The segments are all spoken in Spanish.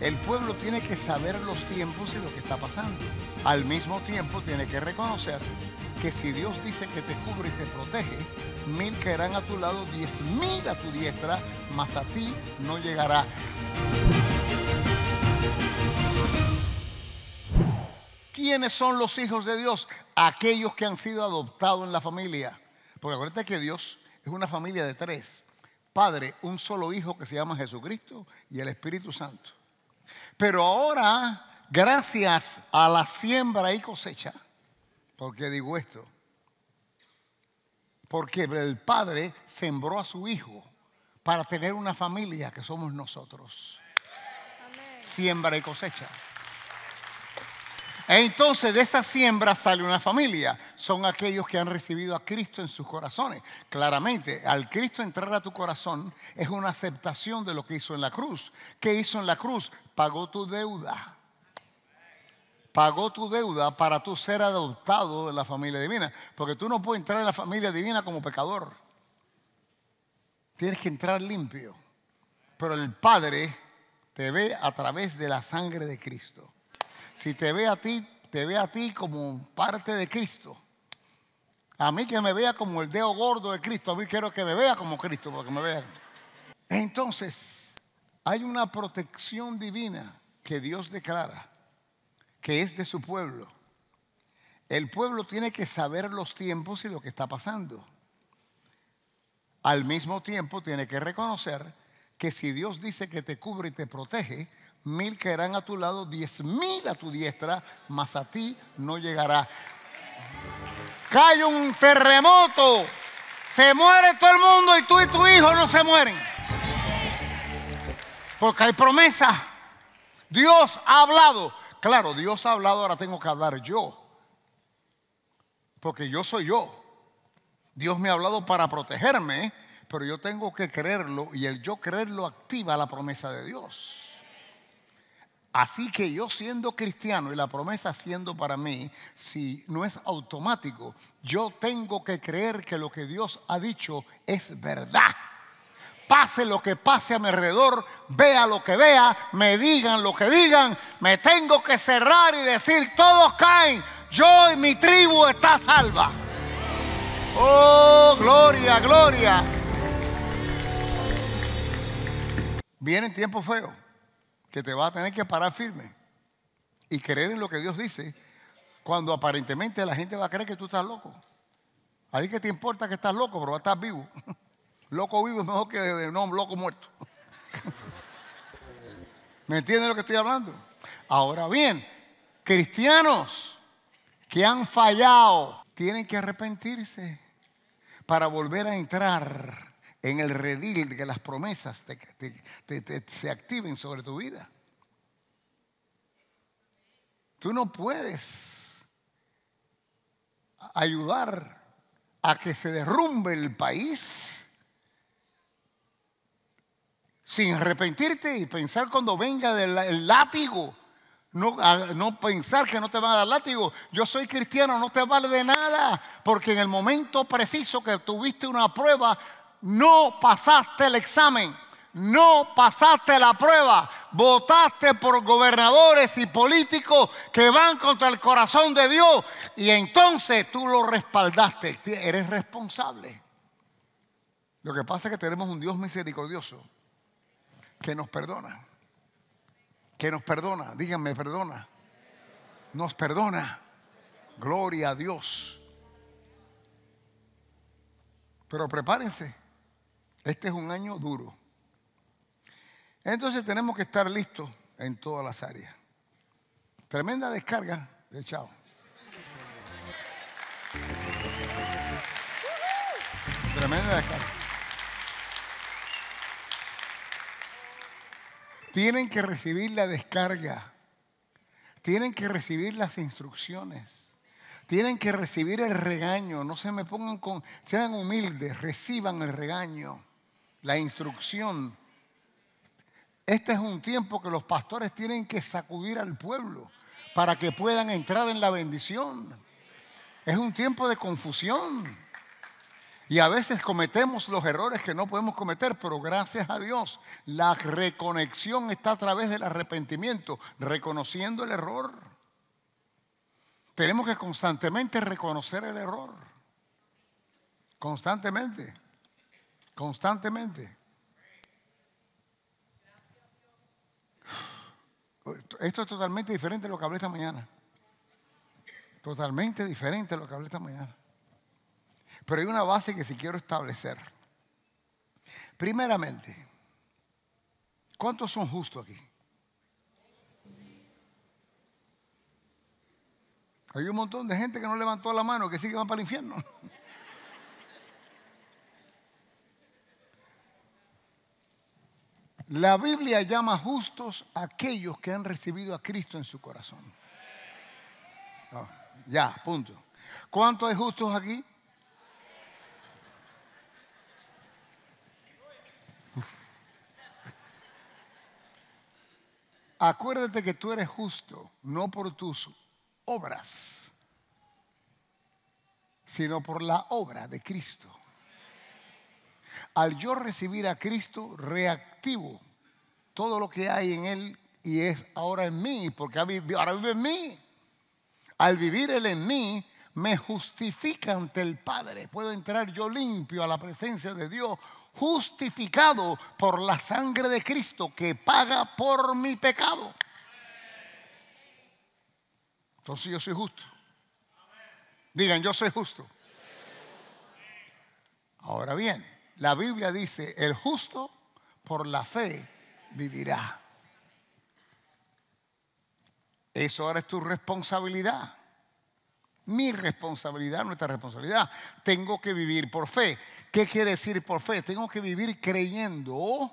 El pueblo tiene que saber los tiempos y lo que está pasando. Al mismo tiempo tiene que reconocer que si Dios dice que te cubre y te protege, mil caerán a tu lado, diez mil a tu diestra, mas a ti no llegará. ¿Quiénes son los hijos de Dios? Aquellos que han sido adoptados en la familia. Porque acuérdate que Dios es una familia de tres. Padre, un solo hijo que se llama Jesucristo y el Espíritu Santo. Pero ahora, gracias a la siembra y cosecha, porque digo esto? Porque el Padre sembró a su Hijo para tener una familia que somos nosotros. Siembra y cosecha. entonces de esa siembra sale una familia son aquellos que han recibido a Cristo en sus corazones. Claramente, al Cristo entrar a tu corazón es una aceptación de lo que hizo en la cruz. ¿Qué hizo en la cruz? Pagó tu deuda pagó tu deuda para tú ser adoptado en la familia divina. Porque tú no puedes entrar en la familia divina como pecador. Tienes que entrar limpio. Pero el Padre te ve a través de la sangre de Cristo. Si te ve a ti, te ve a ti como parte de Cristo. A mí que me vea como el dedo gordo de Cristo, a mí quiero que me vea como Cristo, porque me vea. Entonces, hay una protección divina que Dios declara, que es de su pueblo. El pueblo tiene que saber los tiempos y lo que está pasando. Al mismo tiempo tiene que reconocer que si Dios dice que te cubre y te protege, mil caerán a tu lado, diez mil a tu diestra, mas a ti no llegará cae un terremoto, se muere todo el mundo y tú y tu hijo no se mueren. Porque hay promesa. Dios ha hablado. Claro, Dios ha hablado, ahora tengo que hablar yo. Porque yo soy yo. Dios me ha hablado para protegerme, pero yo tengo que creerlo y el yo creerlo activa la promesa de Dios. Así que yo siendo cristiano y la promesa siendo para mí, si no es automático, yo tengo que creer que lo que Dios ha dicho es verdad. Pase lo que pase a mi alrededor, vea lo que vea, me digan lo que digan, me tengo que cerrar y decir, todos caen, yo y mi tribu está salva. Oh, gloria, gloria. Vienen tiempos feos que te va a tener que parar firme y creer en lo que Dios dice cuando aparentemente la gente va a creer que tú estás loco. Ahí que te importa que estás loco, pero estás vivo. Loco vivo es mejor que no, loco muerto. ¿Me entiendes lo que estoy hablando? Ahora bien, cristianos que han fallado tienen que arrepentirse para volver a entrar en el redil de que las promesas te, se activen sobre tu vida. Tú no puedes ayudar a que se derrumbe el país sin arrepentirte y pensar cuando venga el látigo. No, no, pensar que no te van a dar látigo. Yo soy cristiano, no te vale de nada, porque en el momento preciso que tuviste una prueba, no pasaste el examen, no pasaste la prueba, votaste por gobernadores y políticos que van contra el corazón de Dios y entonces tú lo respaldaste, eres responsable. Lo que pasa es que tenemos un Dios misericordioso que nos perdona, que nos perdona, díganme, perdona, nos perdona, gloria a Dios. Pero prepárense. Este es un año duro. Entonces tenemos que estar listos en todas las áreas. Tremenda descarga de chao. Tremenda descarga. Tienen que recibir la descarga. Tienen que recibir las instrucciones. Tienen que recibir el regaño. No se me pongan con. Sean humildes, reciban el regaño la instrucción. Este es un tiempo que los pastores tienen que sacudir al pueblo para que puedan entrar en la bendición. Es un tiempo de confusión. Y a veces cometemos los errores que no podemos cometer, pero gracias a Dios la reconexión está a través del arrepentimiento, reconociendo el error. Tenemos que constantemente reconocer el error. Constantemente. Constantemente. Esto es totalmente diferente a lo que hablé esta mañana. Totalmente diferente a lo que hablé esta mañana. Pero hay una base que sí quiero establecer. Primeramente, ¿cuántos son justos aquí? Hay un montón de gente que no levantó la mano, que sí que van para el infierno. La Biblia llama justos aquellos que han recibido a Cristo en su corazón. Oh, ya, punto. ¿Cuántos hay justos aquí? Acuérdate que tú eres justo, no por tus obras, sino por la obra de Cristo. Al yo recibir a Cristo, reactivo todo lo que hay en Él y es ahora en mí, porque ahora vive en mí. Al vivir Él en mí, me justifica ante el Padre. Puedo entrar yo limpio a la presencia de Dios, justificado por la sangre de Cristo que paga por mi pecado. Entonces yo soy justo. Digan, yo soy justo. Ahora bien, la Biblia dice, el justo por la fe vivirá. Eso ahora es tu responsabilidad. Mi responsabilidad, nuestra responsabilidad. Tengo que vivir por fe. ¿Qué quiere decir por fe? Tengo que vivir creyendo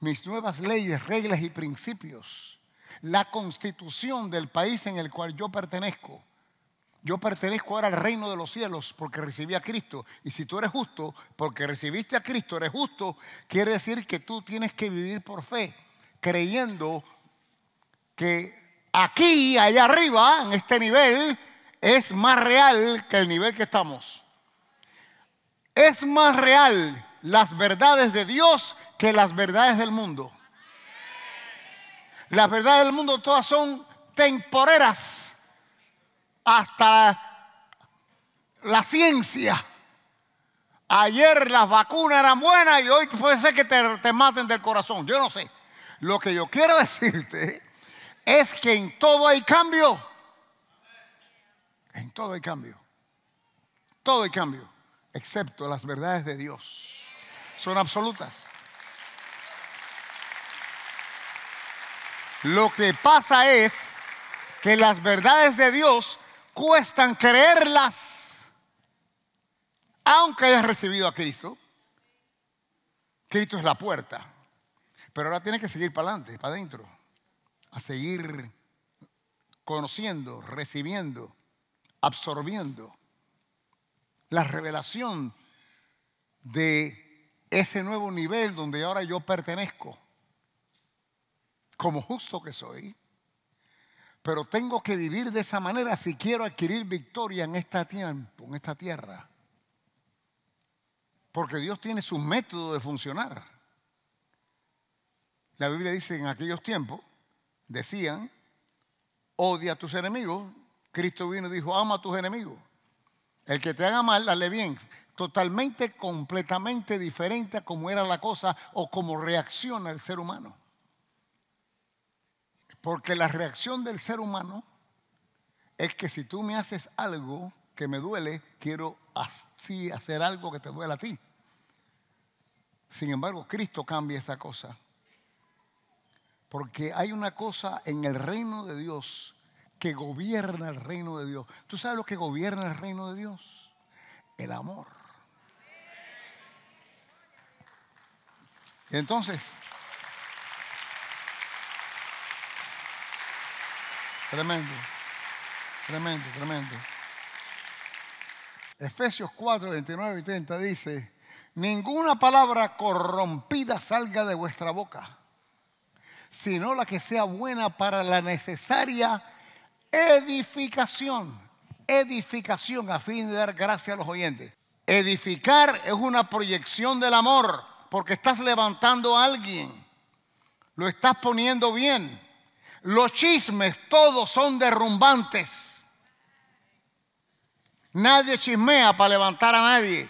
mis nuevas leyes, reglas y principios. La constitución del país en el cual yo pertenezco yo pertenezco ahora al reino de los cielos porque recibí a Cristo. Y si tú eres justo, porque recibiste a Cristo, eres justo, quiere decir que tú tienes que vivir por fe, creyendo que aquí, allá arriba, en este nivel, es más real que el nivel que estamos. Es más real las verdades de Dios que las verdades del mundo. Las verdades del mundo todas son temporeras hasta la ciencia. Ayer las vacunas eran buenas y hoy puede ser que te, te maten del corazón. Yo no sé. Lo que yo quiero decirte es que en todo hay cambio. En todo hay cambio. Todo hay cambio. Excepto las verdades de Dios. Son absolutas. Lo que pasa es que las verdades de Dios cuestan creerlas, aunque hayas recibido a Cristo. Cristo es la puerta. Pero ahora tienes que seguir para adelante, para adentro, a seguir conociendo, recibiendo, absorbiendo la revelación de ese nuevo nivel donde ahora yo pertenezco, como justo que soy. Pero tengo que vivir de esa manera si quiero adquirir victoria en, esta tiempo, en esta tierra. Porque Dios tiene su método de funcionar. La Biblia dice en aquellos tiempos, decían, odia a tus enemigos. Cristo vino y dijo, ama a tus enemigos. El que te haga mal, dale bien. Totalmente, completamente diferente a cómo era la cosa o cómo reacciona el ser humano. Porque la reacción del ser humano es que si tú me haces algo que me duele, quiero así hacer algo que te duele a ti. Sin embargo, Cristo cambia esa cosa. Porque hay una cosa en el reino de Dios que gobierna el reino de Dios. ¿Tú sabes lo que gobierna el reino de Dios? El amor. Entonces, Tremendo, tremendo, tremendo. Efesios 4, 29 y 30 dice, ninguna palabra corrompida salga de vuestra boca, sino la que sea buena para la necesaria edificación. Edificación a fin de dar gracia a los oyentes. Edificar es una proyección del amor, porque estás levantando a alguien, lo estás poniendo bien. Los chismes todos son derrumbantes. Nadie chismea para levantar a nadie.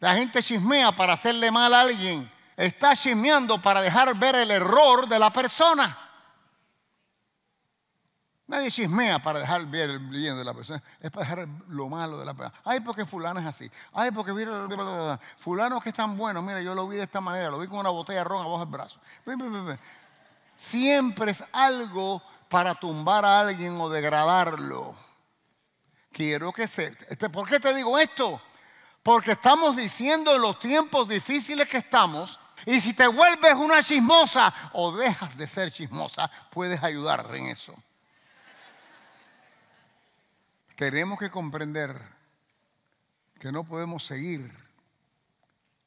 La gente chismea para hacerle mal a alguien. Está chismeando para dejar ver el error de la persona. Nadie chismea para dejar ver el bien de la persona. Es para dejar lo malo de la persona. Ay, porque fulano es así. Ay, porque mira, fulano que es tan bueno. Mira, yo lo vi de esta manera. Lo vi con una botella de ron abajo del brazo siempre es algo para tumbar a alguien o degradarlo. Quiero que se... Este, ¿Por qué te digo esto? Porque estamos diciendo los tiempos difíciles que estamos, y si te vuelves una chismosa o dejas de ser chismosa, puedes ayudar en eso. Tenemos que comprender que no podemos seguir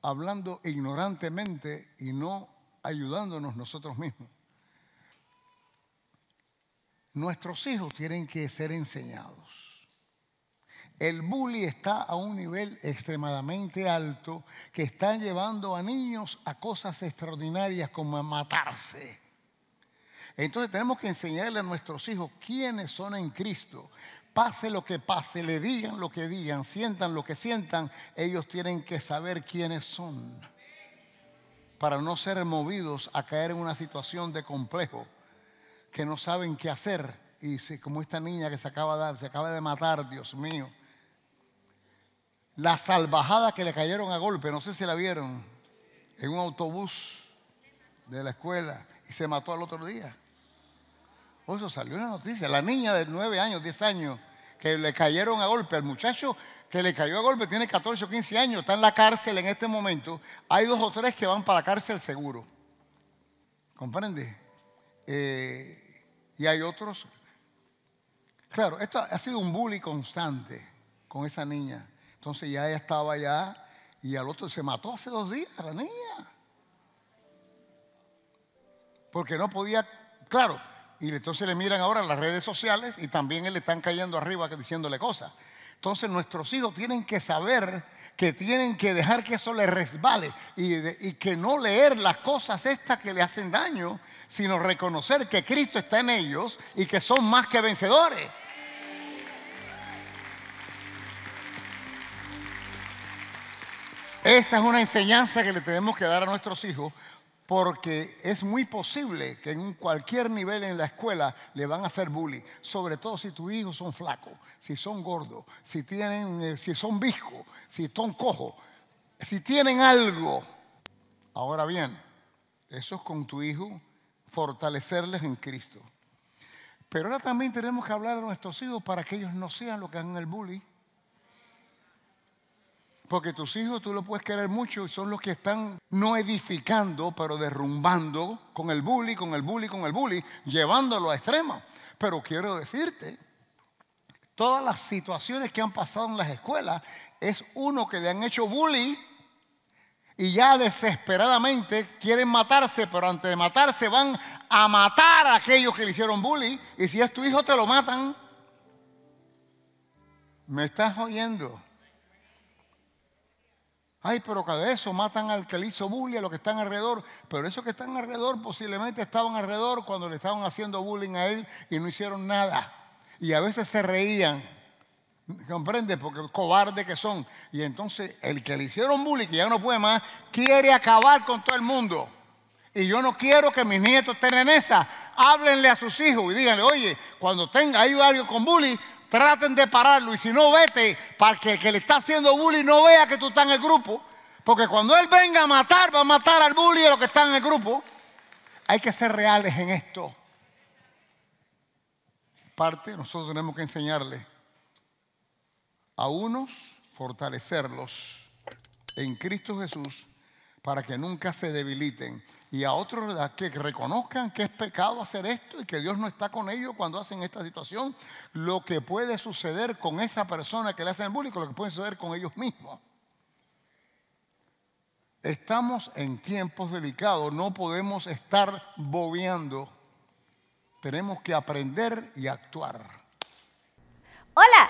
hablando ignorantemente y no ayudándonos nosotros mismos. Nuestros hijos tienen que ser enseñados. El bullying está a un nivel extremadamente alto que está llevando a niños a cosas extraordinarias como a matarse. Entonces tenemos que enseñarle a nuestros hijos quiénes son en Cristo. Pase lo que pase, le digan lo que digan, sientan lo que sientan, ellos tienen que saber quiénes son para no ser movidos a caer en una situación de complejo que no saben qué hacer. Y como esta niña que se acaba, de, se acaba de matar, Dios mío. La salvajada que le cayeron a golpe, no sé si la vieron, en un autobús de la escuela y se mató al otro día. Por eso salió una noticia. La niña de 9 años, 10 años, que le cayeron a golpe. El muchacho que le cayó a golpe tiene 14 o 15 años, está en la cárcel en este momento. Hay dos o tres que van para la cárcel seguro. ¿Comprende? Eh, y hay otros. Claro, esto ha sido un bully constante con esa niña. Entonces ya ella estaba allá y al otro se mató hace dos días la niña. Porque no podía, claro, y entonces le miran ahora las redes sociales y también le están cayendo arriba diciéndole cosas. Entonces nuestros hijos tienen que saber que tienen que dejar que eso les resbale y, que no leer las cosas estas que le hacen daño, sino reconocer que Cristo está en ellos y que son más que vencedores. Esa es una enseñanza que le tenemos que dar a nuestros hijos porque es muy posible que en cualquier nivel en la escuela le van a hacer bullying, sobre todo si tus hijos son flacos, si son gordos, si, tienen, eh, si son viscos, si son cojos, si tienen algo. Ahora bien, eso es con tu hijo, fortalecerles en Cristo. Pero ahora también tenemos que hablar a nuestros hijos para que ellos no sean lo que hagan el bullying porque tus hijos tú los puedes querer mucho y son los que están no edificando, pero derrumbando con el bully, con el bully, con el bully, llevándolo a extremos. Pero quiero decirte, todas las situaciones que han pasado en las escuelas es uno que le han hecho bully y ya desesperadamente quieren matarse, pero antes de matarse van a matar a aquellos que le hicieron bully y si es tu hijo te lo matan. ¿Me estás oyendo? Ay, pero cada eso matan al que le hizo bullying, a los que están alrededor. Pero esos que están alrededor posiblemente estaban alrededor cuando le estaban haciendo bullying a él y no hicieron nada. Y a veces se reían. ¿Comprende? Porque cobarde que son. Y entonces el que le hicieron bullying, que ya no puede más, quiere acabar con todo el mundo. Y yo no quiero que mis nietos tengan esa. Háblenle a sus hijos y díganle, oye, cuando tenga, hay varios con bullying, Traten de pararlo y si no, vete para que el que le está haciendo bullying no vea que tú estás en el grupo. Porque cuando él venga a matar, va a matar al bully de los que están en el grupo. Hay que ser reales en esto. Parte, nosotros tenemos que enseñarle a unos, fortalecerlos en Cristo Jesús para que nunca se debiliten y a otros que reconozcan que es pecado hacer esto y que Dios no está con ellos cuando hacen esta situación, lo que puede suceder con esa persona que le hacen el público, lo que puede suceder con ellos mismos. Estamos en tiempos delicados, no podemos estar bobeando. Tenemos que aprender y actuar. Hola,